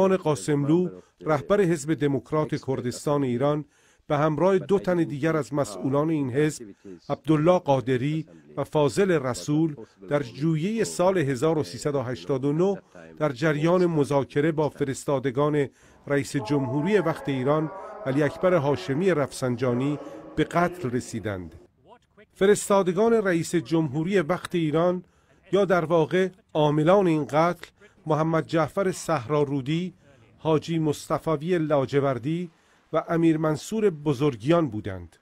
شعبان قاسملو رهبر حزب دموکرات کردستان ایران به همراه دو تن دیگر از مسئولان این حزب عبدالله قادری و فاضل رسول در جویه سال 1389 در جریان مذاکره با فرستادگان رئیس جمهوری وقت ایران علی اکبر هاشمی رفسنجانی به قتل رسیدند فرستادگان رئیس جمهوری وقت ایران یا در واقع عاملان این قتل محمد جعفر صحرارودی، حاجی مصطفی لاجوردی و امیر منصور بزرگیان بودند.